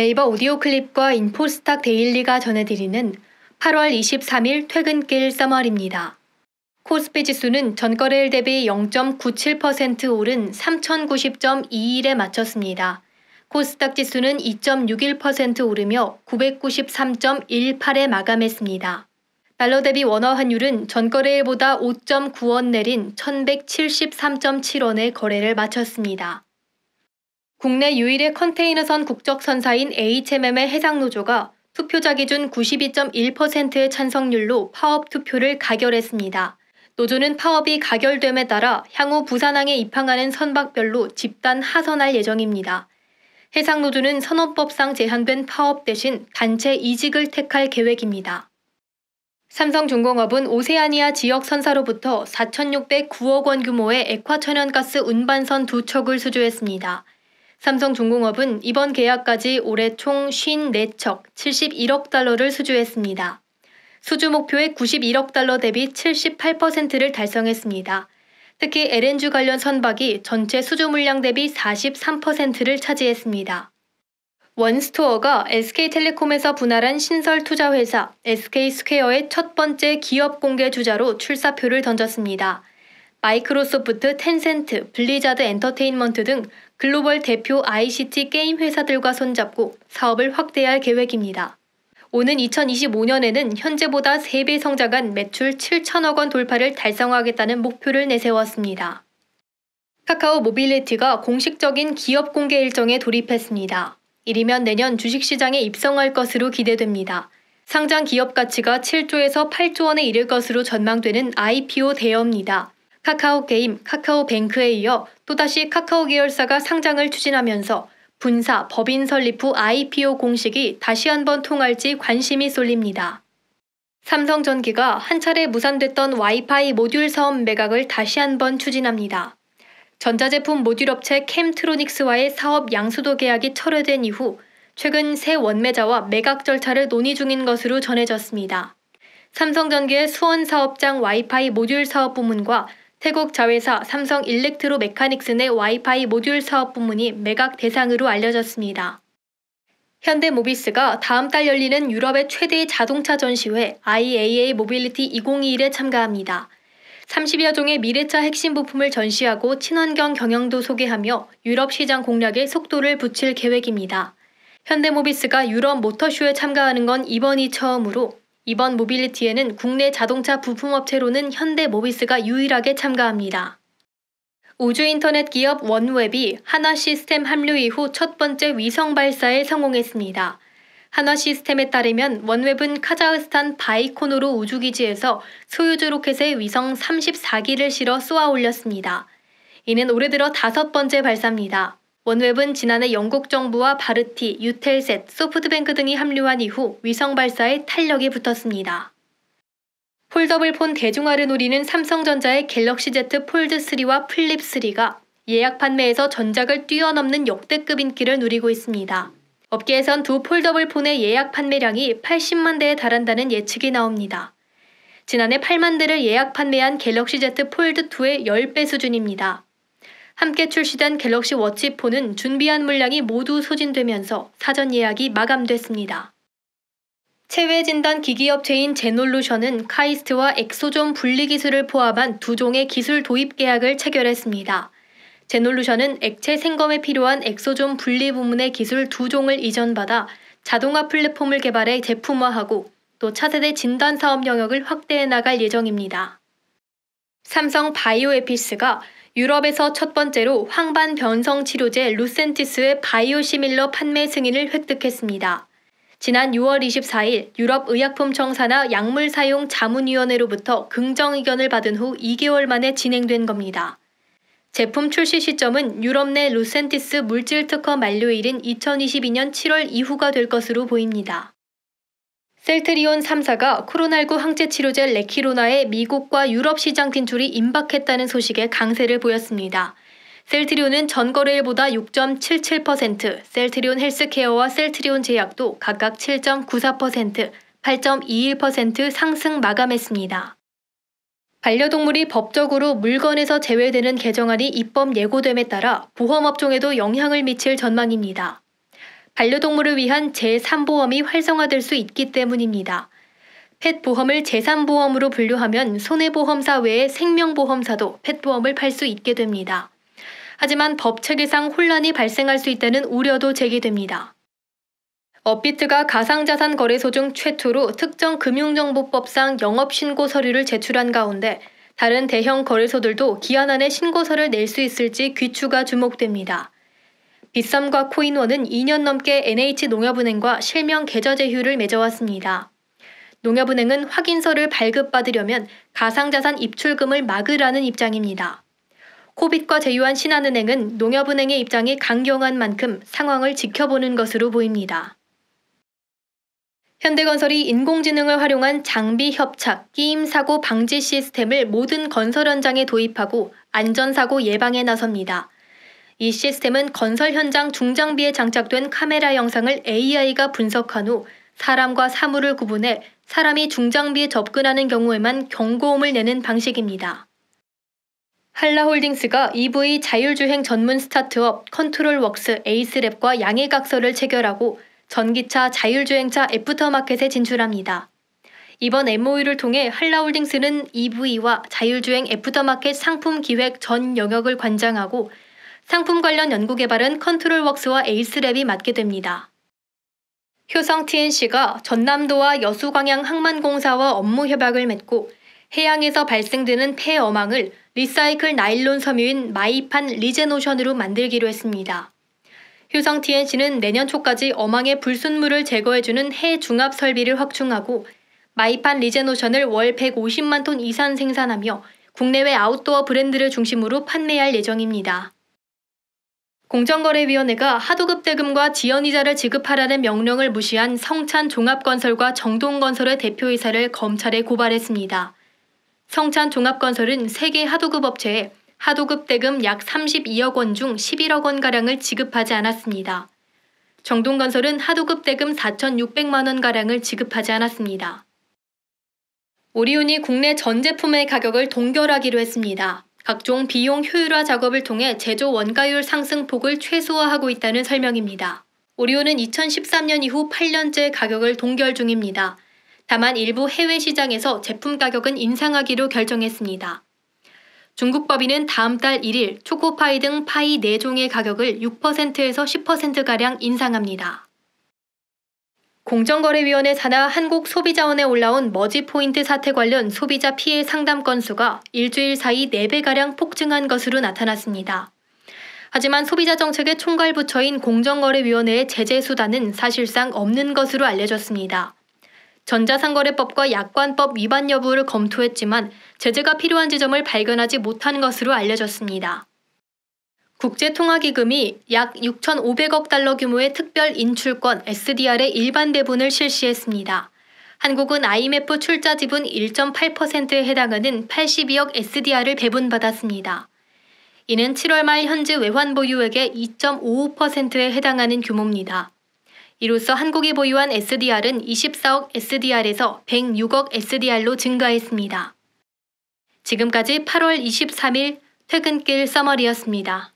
네이버 오디오 클립과 인포스탁 데일리가 전해드리는 8월 23일 퇴근길 서멀입니다. 코스피 지수는 전거래일 대비 0.97% 오른 3,090.21에 마쳤습니다. 코스닥 지수는 2.61% 오르며 993.18에 마감했습니다. 달러 대비 원화 환율은 전거래일보다 5.9원 내린 1,173.7원에 거래를 마쳤습니다. 국내 유일의 컨테이너선 국적선사인 HMM의 해상노조가 투표자 기준 92.1%의 찬성률로 파업 투표를 가결했습니다. 노조는 파업이 가결됨에 따라 향후 부산항에 입항하는 선박별로 집단 하선할 예정입니다. 해상노조는 선업법상 제한된 파업 대신 단체 이직을 택할 계획입니다. 삼성중공업은 오세아니아 지역 선사로부터 4,609억 원 규모의 액화천연가스 운반선 두 척을 수주했습니다. 삼성중공업은 이번 계약까지 올해 총 54척 71억 달러를 수주했습니다. 수주 목표의 91억 달러 대비 78%를 달성했습니다. 특히 LNG 관련 선박이 전체 수주 물량 대비 43%를 차지했습니다. 원스토어가 SK텔레콤에서 분할한 신설 투자회사 SK스퀘어의 첫 번째 기업 공개 주자로 출사표를 던졌습니다. 마이크로소프트, 텐센트, 블리자드 엔터테인먼트 등 글로벌 대표 ICT 게임 회사들과 손잡고 사업을 확대할 계획입니다. 오는 2025년에는 현재보다 3배 성장한 매출 7천억 원 돌파를 달성하겠다는 목표를 내세웠습니다. 카카오 모빌리티가 공식적인 기업 공개 일정에 돌입했습니다. 이르면 내년 주식시장에 입성할 것으로 기대됩니다. 상장 기업 가치가 7조에서 8조 원에 이를 것으로 전망되는 IPO 대여입니다. 카카오 게임, 카카오 뱅크에 이어 또다시 카카오 계열사가 상장을 추진하면서 분사, 법인 설립 후 IPO 공식이 다시 한번 통할지 관심이 쏠립니다. 삼성전기가 한 차례 무산됐던 와이파이 모듈 사업 매각을 다시 한번 추진합니다. 전자제품 모듈 업체 캠트로닉스와의 사업 양수도 계약이 철회된 이후 최근 새 원매자와 매각 절차를 논의 중인 것으로 전해졌습니다. 삼성전기의 수원 사업장 와이파이 모듈 사업 부문과 태국 자회사 삼성 일렉트로 메카닉스 내 와이파이 모듈 사업 부문이 매각 대상으로 알려졌습니다. 현대모비스가 다음 달 열리는 유럽의 최대 자동차 전시회 IAA 모빌리티 2021에 참가합니다. 30여 종의 미래차 핵심 부품을 전시하고 친환경 경영도 소개하며 유럽 시장 공략에 속도를 붙일 계획입니다. 현대모비스가 유럽 모터쇼에 참가하는 건 이번이 처음으로 이번 모빌리티에는 국내 자동차 부품업체로는 현대 모비스가 유일하게 참가합니다. 우주인터넷 기업 원웹이 한화 시스템 합류 이후 첫 번째 위성 발사에 성공했습니다. 한화 시스템에 따르면 원웹은 카자흐스탄 바이코노르 우주기지에서 소유주 로켓의 위성 34기를 실어 쏘아 올렸습니다. 이는 올해 들어 다섯 번째 발사입니다. 원웹은 지난해 영국 정부와 바르티, 유텔셋, 소프트뱅크 등이 합류한 이후 위성 발사에 탄력이 붙었습니다. 폴더블폰 대중화를 노리는 삼성전자의 갤럭시 Z 폴드3와 플립3가 예약 판매에서 전작을 뛰어넘는 역대급 인기를 누리고 있습니다. 업계에선 두 폴더블폰의 예약 판매량이 80만 대에 달한다는 예측이 나옵니다. 지난해 8만 대를 예약 판매한 갤럭시 Z 폴드2의 10배 수준입니다. 함께 출시된 갤럭시 워치4는 준비한 물량이 모두 소진되면서 사전 예약이 마감됐습니다. 체외 진단 기기 업체인 제놀루션은 카이스트와 엑소존 분리 기술을 포함한 두 종의 기술 도입 계약을 체결했습니다. 제놀루션은 액체 생검에 필요한 엑소존 분리 부문의 기술 두 종을 이전받아 자동화 플랫폼을 개발해 제품화하고 또 차세대 진단 사업 영역을 확대해 나갈 예정입니다. 삼성 바이오에피스가 유럽에서 첫 번째로 황반 변성 치료제 루센티스의 바이오시밀러 판매 승인을 획득했습니다. 지난 6월 24일 유럽의약품청사나 약물사용 자문위원회로부터 긍정 의견을 받은 후 2개월 만에 진행된 겁니다. 제품 출시 시점은 유럽 내 루센티스 물질 특허 만료일인 2022년 7월 이후가 될 것으로 보입니다. 셀트리온 3사가 코로나19 항체 치료제 레키로나의 미국과 유럽 시장 진출이 임박했다는 소식에 강세를 보였습니다. 셀트리온은 전 거래일보다 6.77%, 셀트리온 헬스케어와 셀트리온 제약도 각각 7.94%, 8.21% 상승 마감했습니다. 반려동물이 법적으로 물건에서 제외되는 개정안이 입법 예고됨에 따라 보험업종에도 영향을 미칠 전망입니다. 반려동물을 위한 제3보험이 활성화될 수 있기 때문입니다. 펫보험을 제3보험으로 분류하면 손해보험사 외에 생명보험사도 펫보험을 팔 수 있게 됩니다. 하지만 법 체계상 혼란이 발생할 수 있다는 우려도 제기됩니다. 업비트가 가상자산 거래소 중 최초로 특정 금융정보법상 영업신고 서류를 제출한 가운데 다른 대형 거래소들도 기한 안에 신고서를 낼 수 있을지 귀추가 주목됩니다. 빗썸과 코인원은 2년 넘게 NH농협은행과 실명 계좌제휴를 맺어왔습니다. 농협은행은 확인서를 발급받으려면 가상자산 입출금을 막으라는 입장입니다. 코빗과 제휴한 신한은행은 농협은행의 입장이 강경한 만큼 상황을 지켜보는 것으로 보입니다. 현대건설이 인공지능을 활용한 장비 협착, 게임 사고 방지 시스템을 모든 건설 현장에 도입하고 안전사고 예방에 나섭니다. 이 시스템은 건설 현장 중장비에 장착된 카메라 영상을 AI가 분석한 후 사람과 사물을 구분해 사람이 중장비에 접근하는 경우에만 경고음을 내는 방식입니다. 한라홀딩스가 EV 자율주행 전문 스타트업 컨트롤웍스 에이스랩과 양해각서를 체결하고 전기차 자율주행차 애프터마켓에 진출합니다. 이번 MOU를 통해 한라홀딩스는 EV와 자율주행 애프터마켓 상품 기획 전 영역을 관장하고 상품 관련 연구개발은 컨트롤웍스와 에이스랩이 맡게 됩니다. 효성 TNC가 전남도와 여수광양항만공사와 업무 협약을 맺고 해양에서 발생되는 폐어망을 리사이클 나일론 섬유인 마이판 리제노션으로 만들기로 했습니다. 효성 TNC는 내년 초까지 어망의 불순물을 제거해주는 해중합 설비를 확충하고 마이판 리제노션을 월 150만 톤 이상 생산하며 국내외 아웃도어 브랜드를 중심으로 판매할 예정입니다. 공정거래위원회가 하도급대금과 지연이자를 지급하라는 명령을 무시한 성찬 종합건설과 정동건설의 대표이사를 검찰에 고발했습니다. 성찬 종합건설은 세계 하도급 업체에 하도급 대금 약 32억 원 중 11억 원가량을 지급하지 않았습니다. 정동건설은 하도급 대금 4,600만 원가량을 지급하지 않았습니다. 오리온이 국내 전 제품의 가격을 동결하기로 했습니다. 각종 비용 효율화 작업을 통해 제조 원가율 상승 폭을 최소화하고 있다는 설명입니다. 오리온은 2013년 이후 8년째 가격을 동결 중입니다. 다만 일부 해외 시장에서 제품 가격은 인상하기로 결정했습니다. 중국 법인은 다음 달 1일 초코파이 등 파이 4종의 가격을 6%에서 10%가량 인상합니다. 공정거래위원회 산하 한국소비자원에 올라온 머지포인트 사태 관련 소비자 피해 상담 건수가 일주일 사이 4배가량 폭증한 것으로 나타났습니다. 하지만 소비자 정책의 총괄 부처인 공정거래위원회의 제재 수단은 사실상 없는 것으로 알려졌습니다. 전자상거래법과 약관법 위반 여부를 검토했지만 제재가 필요한 지점을 발견하지 못한 것으로 알려졌습니다. 국제통화기금이 약 6,500억 달러 규모의 특별 인출권 SDR의 일반 배분을 실시했습니다. 한국은 IMF 출자 지분 1.8%에 해당하는 82억 SDR을 배분받았습니다. 이는 7월 말 현재 외환 보유액의 2.55%에 해당하는 규모입니다. 이로써 한국이 보유한 SDR은 24억 SDR에서 106억 SDR로 증가했습니다. 지금까지 8월 23일 퇴근길 서머리였습니다.